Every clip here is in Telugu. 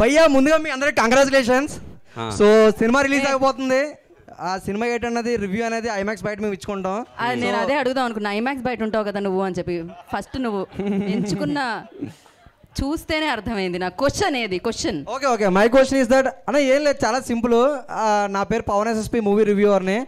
భయ్యా ముందుగా మీ అందరికి కంగ్రాచులేషన్స్ సో సినిమా రిలీజ్ అయిపోతుంది ఆ సినిమా ఏంటి అన్నది రివ్యూ అనేది ఐమాక్స్ బయట మేము ఇచ్చుకుంటాం నేను అదే అడుగుదాం అనుకున్నా ఐమాక్స్ బయట ఉంటావు కదా నువ్వు అని చెప్పి ఫస్ట్ నువ్వు ఎంచుకున్న చూస్తేనే అర్థమైంది నా క్వశ్చన్ ఏది question okay okay my question is that అన్న ఏం లేదు చాలా సింపుల్ నా పేరు పవన్ ఎస్ఎస్పి మూవీ రివ్యూ రివ్యూవర్ని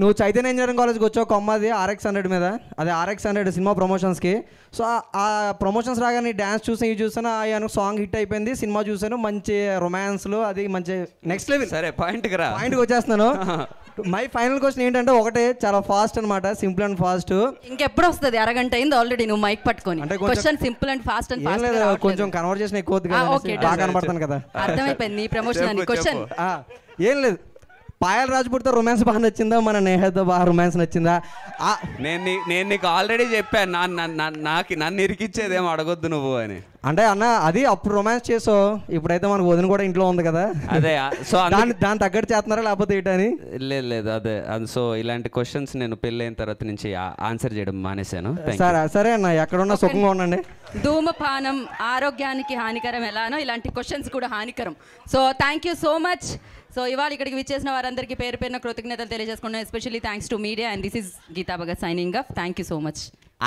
నువ్వు చైతన్య ఇంజనీరింగ్ కాలేజ్కి వచ్చావు కొమ్మది ఆర్ఎక్స్ హండ్రెడ్ మీద అదే ఆర్ఎక్స్ హండ్రెడ్ సినిమా ప్రమోషన్స్కి సో ఆ ప్రమోషన్స్ రాగానే డ్యాన్స్ చూసి ఇవి చూసాను ఆయన సాంగ్ హిట్ అయిపోయింది సినిమా చూసాను మంచి రొమాన్స్లు అది మంచి నెక్స్ట్ లెవెల్ సరే పాయింట్ రా పాయింట్కి వచ్చేస్తున్నాను మై ఫైనల్ క్వశ్చన్ ఏంటంటే ఒకటే చాలా ఫాస్ట్ అనమాట సింపుల్ అండ్ ఫాస్ట్ ఇంకెప్పుడు వస్తుంది అరగంట అయింది ఆల్రెడీ నువ్వు మైక్ పట్టుకొని అంటే question simple and fast and fast లేదు కొంచెం కన్వర్జేషన్ ఎక్కువ బాగా కదా అర్థమైపోయింది నీ ప్రమోషన్ క్వశ్చన్ ఏం లేదు పాయల్ రాజ్పూర్తో రొమాన్స్ బాగా నచ్చిందా మన నేహతో బాగా రొమాన్స్ నచ్చిందా నేను నేను నీకు ఆల్రెడీ చెప్పాను నా నాకు నన్ను ఇరికిచ్చేదేం అడగొద్దు నువ్వు అని అంటే అన్న అది అప్పుడు రొమాన్స్ చేసో ఇప్పుడైతే మనకు వదిన కూడా ఇంట్లో ఉంది కదా అదే సో దాని తగ్గట్టు చేస్తున్నారా లేకపోతే ఏంటని లేదు లేదు అదే సో ఇలాంటి క్వశ్చన్స్ నేను పెళ్లి అయిన తర్వాత నుంచి ఆన్సర్ చేయడం మానేశాను సరే సరే అన్న ఎక్కడున్నా సుఖంగా ఉండండి ధూమపానం ఆరోగ్యానికి హానికరం ఎలానో ఇలాంటి క్వశ్చన్స్ కూడా హానికరం so thank you so much so ఇవాళ ఇక్కడికి విచ్చేసిన వారందరికీ పేరు పేరున కృతజ్ఞతలు తెలియజేసుకున్నాం especially thanks to media and this is Geetha Bhagat signing off thank you so much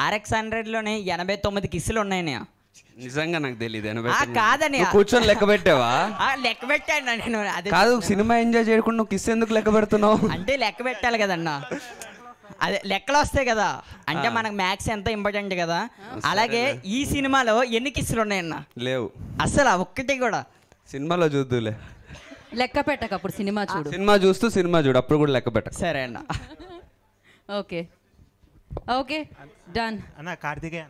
RX హండ్రెడ్లోనే ఎనభై తొమ్మిది కిస్సులు ఉన్నాయి నిజంగా నాకు తెలియదు కాదని కూర్చొని లెక్క పెట్టావా లెక్క పెట్టాను నేను అదే కాదు సినిమా ఎంజాయ్ చేయకుండా నువ్వు కిస్ ఎందుకు లెక్క పెడుతున్నావు అంటే లెక్క పెట్టాలి కదన్నా అదే లెక్కలు వస్తాయి కదా అంటే మనకు మ్యాథ్స్ ఎంత ఇంపార్టెంట్ కదా అలాగే ఈ సినిమాలో ఎన్ని కిస్సులు ఉన్నాయన్న లేవు అసలు ఒక్కటి కూడా సినిమాలో చూద్దులే లెక్క పెట్టక అప్పుడు సినిమా చూడు సినిమా చూస్తూ సినిమా చూడు అప్పుడు కూడా లెక్క పెట్ట సరే అన్న ఓకే ఓకే డన్ అన్న కార్తికే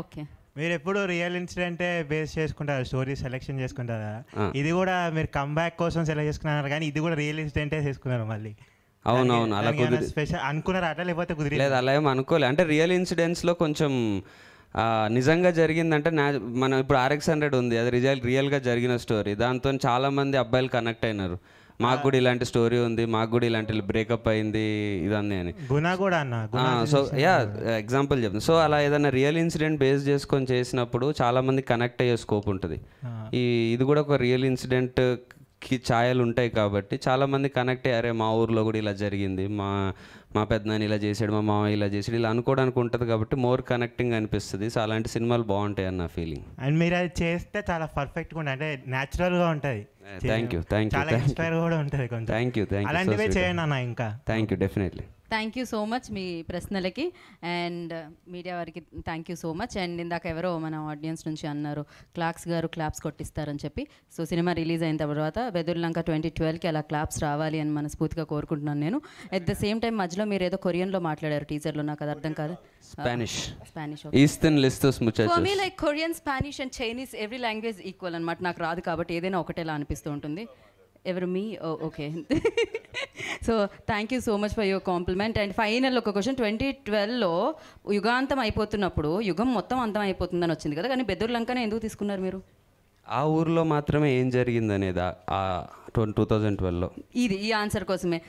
ఓకే మీరు ఎప్పుడు రియల్ ఇన్సిడెంటే బేస్ చేసుకుంటారు స్టోరీ సెలెక్షన్ చేసుకుంటారా ఇది కూడా మీరు కమ్బ్యాక్ కోసం సెలెక్ట్ చేసుకున్నారు కానీ ఇది కూడా రియల్ ఇన్సిడెంటే చేసుకున్నారు మళ్ళీ అవునవును అలా కుదిరి స్పెషల్ అనుకున్నారా అట్లా లేకపోతే కుదిరి లేదు అలా ఏం అనుకోలేదు అంటే రియల్ ఇన్సిడెంట్స్లో కొంచెం నిజంగా జరిగిందంటే నా మనం ఇప్పుడు ఆర్ఎక్స్ హండ్రెడ్ ఉంది అది రిజల్ట్ రియల్గా జరిగిన స్టోరీ దాంతో చాలామంది అబ్బాయిలు కనెక్ట్ అయినారు మాకు కూడా ఇలాంటి స్టోరీ ఉంది మాకు కూడా ఇలాంటి బ్రేకప్ అయింది ఇదన్నీ అని గునా కూడా అన్న సో యా ఎగ్జాంపుల్ చెప్తాను సో అలా ఏదైనా రియల్ ఇన్సిడెంట్ బేస్ చేసుకొని చేసినప్పుడు చాలా మంది కనెక్ట్ అయ్యే స్కోప్ ఉంటుంది ఈ ఇది కూడా ఒక రియల్ ఇన్సిడెంట్ కి ఛాయలు ఉంటాయి కాబట్టి చాలా మంది కనెక్ట్ అయ్యారే మా ఊర్లో కూడా ఇలా జరిగింది మా మా పెద్దనాన్న ఇలా చేసాడు మా మామ ఇలా చేసాడు ఇలా అనుకోవడానికి ఉంటుంది కాబట్టి మోర్ కనెక్టింగ్ అనిపిస్తుంది సో అలాంటి సినిమాలు బాగుంటాయి అన్న ఫీలింగ్ అండ్ మీరు అది చేస్తే చాలా పర్ఫెక్ట్గా ఉంటుంది అంటే న్యాచురల్గా ఉంటుంది థ్యాంక్ యూ థ్యాంక్ యూ చాలా ఇన్స్పైర్ కూడా ఉంటుంది కొంచెం థ్యాంక్ యూ థ్యాంక్ అలాంటివే చేయండి అన్న ఇంకా thank you definitely thank you so much మీ ప్రశ్నలకి అండ్ మీడియా uh, వారికి thank you so much and ఇందాక ఎవరో మన ఆడియన్స్ నుంచి అన్నారు క్లాక్స్ గారు క్లాప్స్ కొట్టిస్తారని చెప్పి సో సినిమా రిలీజ్ అయిన తర్వాత వెదుర్లంక ట్వంటీ ట్వెల్వ్కి అలా క్లాప్స్ రావాలి అని మనస్ఫూర్తిగా కోరుకుంటున్నాను నేను అట్ ద సేమ్ టైం మధ్యలో మీరు ఏదో కొరియన్లో మాట్లాడారు టీచర్లో నాకు అది అర్థం కాదు స్పానిష్ స్పానిష్ ఈస్టర్న్ మీ like Korean Spanish and Chinese every language equal అనమాట నాకు రాదు కాబట్టి ఏదైనా ఒకటేలా అనిపిస్తుంది అనిపిస్తూ ఉంటుంది ఎవరు మీ okay so thank you so much for your compliment and final ఒక క్వశ్చన్ ట్వంటీ ట్వెల్వ్లో యుగాంతం అయిపోతున్నప్పుడు యుగం మొత్తం అంతం అయిపోతుందని వచ్చింది కదా కానీ లంకనే ఎందుకు తీసుకున్నారు మీరు ఆ ఊర్లో మాత్రమే ఏం జరిగిందనేదా అనేది టూ థౌజండ్ ట్వెల్వ్లో ఇది ఈ ఆన్సర్ కోసమే